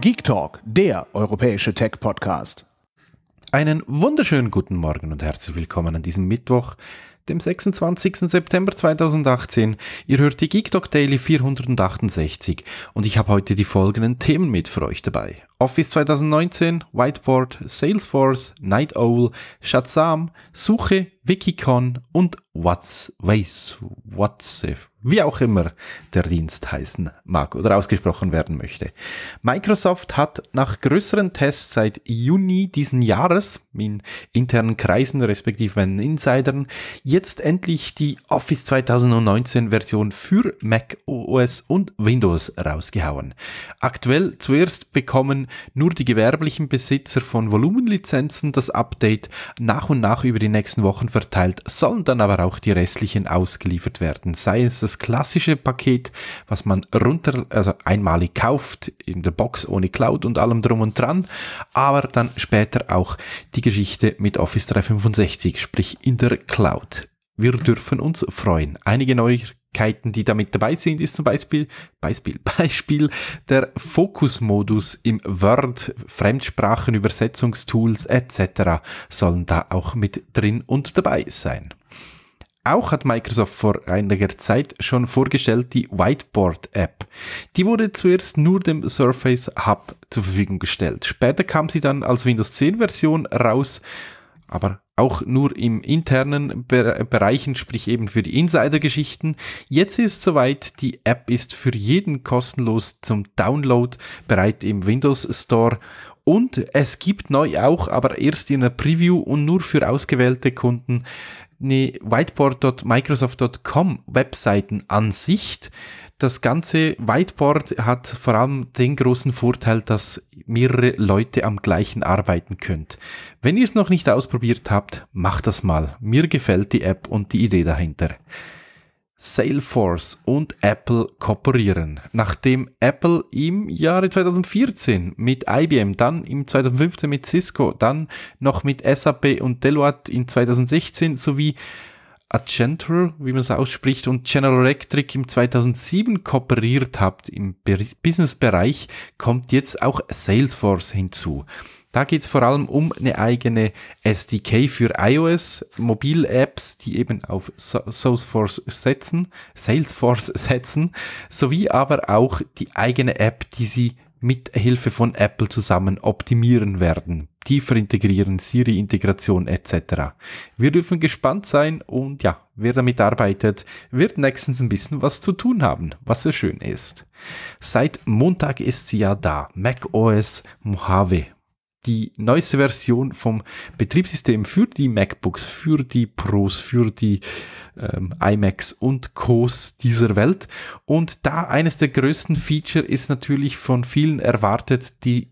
Geek Talk, der europäische Tech-Podcast. Einen wunderschönen guten Morgen und herzlich willkommen an diesem Mittwoch, dem 26. September 2018. Ihr hört die Geek Talk Daily 468 und ich habe heute die folgenden Themen mit für euch dabei. Office 2019, Whiteboard, Salesforce, Night Owl, Shazam, Suche, Wikicon und What's Ways, What's if, wie auch immer der Dienst heißen mag oder ausgesprochen werden möchte. Microsoft hat nach größeren Tests seit Juni diesen Jahres in internen Kreisen respektive meinen Insidern jetzt endlich die Office 2019 Version für Mac OS und Windows rausgehauen. Aktuell zuerst bekommen nur die gewerblichen Besitzer von Volumenlizenzen das Update nach und nach über die nächsten Wochen verteilt, sollen dann aber auch die restlichen ausgeliefert werden. Sei es das klassische Paket, was man runter, also einmalig kauft, in der Box ohne Cloud und allem drum und dran, aber dann später auch die Geschichte mit Office 365, sprich in der Cloud. Wir dürfen uns freuen. Einige neue die damit dabei sind, ist zum Beispiel, Beispiel, Beispiel der Fokusmodus im Word, Fremdsprachen, Übersetzungstools etc. sollen da auch mit drin und dabei sein. Auch hat Microsoft vor einiger Zeit schon vorgestellt die Whiteboard-App. Die wurde zuerst nur dem Surface Hub zur Verfügung gestellt. Später kam sie dann als Windows 10-Version raus aber auch nur im internen Be Bereichen, sprich eben für die Insider-Geschichten. Jetzt ist es soweit, die App ist für jeden kostenlos zum Download bereit im Windows Store und es gibt neu auch, aber erst in der Preview und nur für ausgewählte Kunden, eine whiteboard.microsoft.com Webseitenansicht. Das ganze Whiteboard hat vor allem den großen Vorteil, dass mehrere Leute am gleichen arbeiten könnt. Wenn ihr es noch nicht ausprobiert habt, macht das mal. Mir gefällt die App und die Idee dahinter. Salesforce und Apple kooperieren. Nachdem Apple im Jahre 2014 mit IBM, dann im 2015 mit Cisco, dann noch mit SAP und Deloitte in 2016 sowie Accenture, wie man es ausspricht, und General Electric im 2007 kooperiert habt im Business-Bereich, kommt jetzt auch Salesforce hinzu. Da geht's vor allem um eine eigene SDK für iOS, Mobil-Apps, die eben auf Salesforce setzen, Salesforce setzen, sowie aber auch die eigene App, die sie mit Hilfe von Apple zusammen optimieren werden. Tiefer integrieren, Siri-Integration etc. Wir dürfen gespannt sein und ja, wer damit arbeitet, wird nächstens ein bisschen was zu tun haben, was sehr schön ist. Seit Montag ist sie ja da, macOS Mojave die neueste Version vom Betriebssystem für die MacBooks, für die Pros, für die ähm, iMacs und Cos dieser Welt. Und da eines der größten Feature ist natürlich von vielen erwartet, die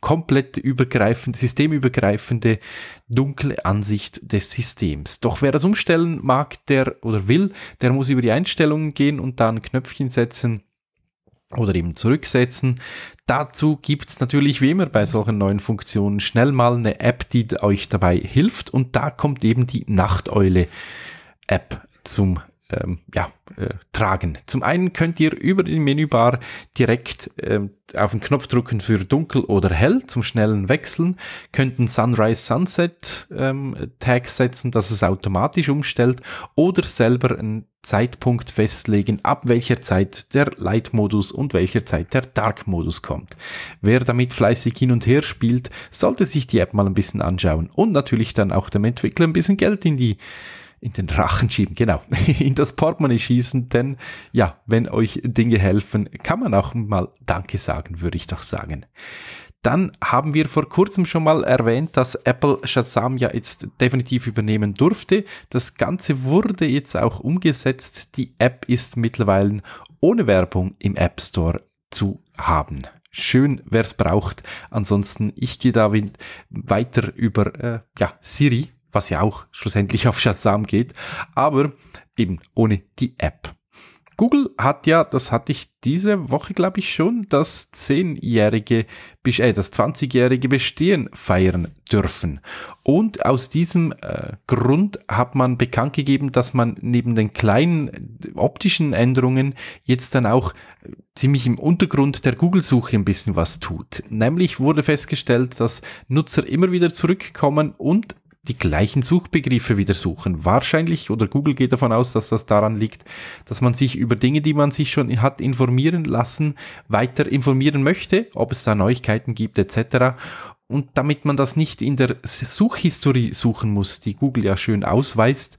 komplett übergreifend, systemübergreifende dunkle Ansicht des Systems. Doch wer das umstellen mag, der oder will, der muss über die Einstellungen gehen und da ein Knöpfchen setzen oder eben zurücksetzen. Dazu gibt es natürlich wie immer bei solchen neuen Funktionen schnell mal eine App, die euch dabei hilft und da kommt eben die Nachteule-App zum ähm, ja, äh, tragen. Zum einen könnt ihr über die Menübar direkt ähm, auf den Knopf drücken für dunkel oder hell zum schnellen Wechseln, könnt einen Sunrise Sunset ähm, Tag setzen, dass es automatisch umstellt oder selber einen Zeitpunkt festlegen, ab welcher Zeit der Light-Modus und welcher Zeit der Dark-Modus kommt. Wer damit fleißig hin und her spielt, sollte sich die App mal ein bisschen anschauen und natürlich dann auch dem Entwickler ein bisschen Geld in die in den Rachen schieben, genau, in das Portemonnaie schießen, denn ja, wenn euch Dinge helfen, kann man auch mal Danke sagen, würde ich doch sagen. Dann haben wir vor kurzem schon mal erwähnt, dass Apple Shazam ja jetzt definitiv übernehmen durfte. Das Ganze wurde jetzt auch umgesetzt. Die App ist mittlerweile ohne Werbung im App Store zu haben schön, wer es braucht. Ansonsten, ich gehe da weiter über äh, ja, Siri was ja auch schlussendlich auf Shazam geht, aber eben ohne die App. Google hat ja, das hatte ich diese Woche, glaube ich, schon, das 10-jährige, äh, das 20-jährige Bestehen feiern dürfen. Und aus diesem äh, Grund hat man bekannt gegeben, dass man neben den kleinen äh, optischen Änderungen jetzt dann auch äh, ziemlich im Untergrund der Google-Suche ein bisschen was tut. Nämlich wurde festgestellt, dass Nutzer immer wieder zurückkommen und die gleichen Suchbegriffe wieder suchen. Wahrscheinlich, oder Google geht davon aus, dass das daran liegt, dass man sich über Dinge, die man sich schon hat informieren lassen, weiter informieren möchte, ob es da Neuigkeiten gibt etc. Und damit man das nicht in der Suchhistorie suchen muss, die Google ja schön ausweist,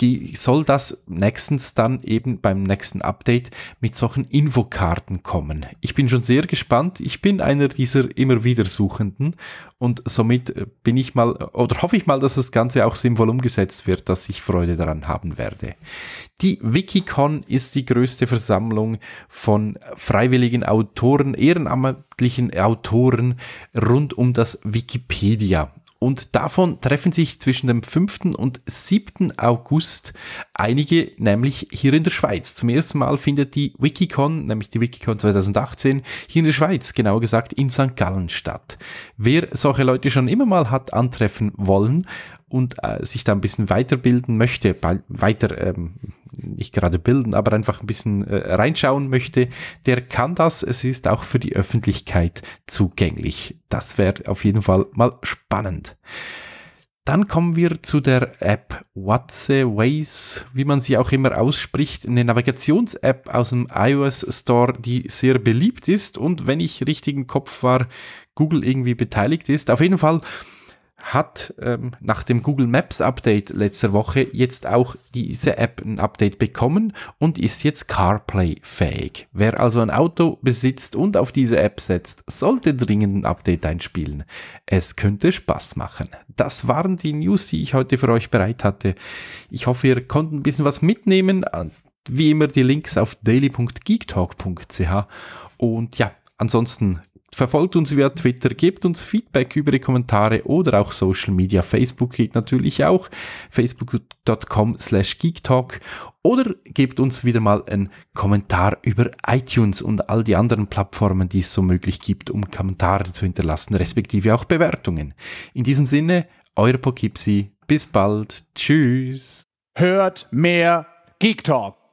soll das nächstens dann eben beim nächsten Update mit solchen Infokarten kommen. Ich bin schon sehr gespannt. Ich bin einer dieser immer wieder Suchenden und somit äh, bin ich mal äh, oder hoffe ich mal, dass das Ganze auch sinnvoll umgesetzt wird, dass ich Freude daran haben werde. Die Wikicon ist die größte Versammlung von freiwilligen Autoren, ehrenamtlichen Autoren rund um das Wikipedia und davon treffen sich zwischen dem 5. und 7. August einige, nämlich hier in der Schweiz. Zum ersten Mal findet die Wikicon, nämlich die Wikicon 2018, hier in der Schweiz, genauer gesagt in St. Gallen statt. Wer solche Leute schon immer mal hat antreffen wollen und äh, sich da ein bisschen weiterbilden möchte, weiter ähm, nicht gerade bilden, aber einfach ein bisschen äh, reinschauen möchte, der kann das. Es ist auch für die Öffentlichkeit zugänglich. Das wäre auf jeden Fall mal spannend. Dann kommen wir zu der App Whatsaways, wie man sie auch immer ausspricht, eine Navigations-App aus dem iOS Store, die sehr beliebt ist und wenn ich richtig im Kopf war, Google irgendwie beteiligt ist. Auf jeden Fall hat ähm, nach dem Google Maps Update letzter Woche jetzt auch diese App ein Update bekommen und ist jetzt CarPlay fähig. Wer also ein Auto besitzt und auf diese App setzt, sollte dringend ein Update einspielen. Es könnte Spaß machen. Das waren die News, die ich heute für euch bereit hatte. Ich hoffe, ihr konntet ein bisschen was mitnehmen. Wie immer die Links auf daily.geektalk.ch und ja, ansonsten Verfolgt uns via Twitter, gebt uns Feedback über die Kommentare oder auch Social Media. Facebook geht natürlich auch. Facebook.com slash Geektalk oder gebt uns wieder mal einen Kommentar über iTunes und all die anderen Plattformen, die es so möglich gibt, um Kommentare zu hinterlassen, respektive auch Bewertungen. In diesem Sinne, euer Pokipsi. Bis bald. Tschüss. Hört mehr Geek Talk.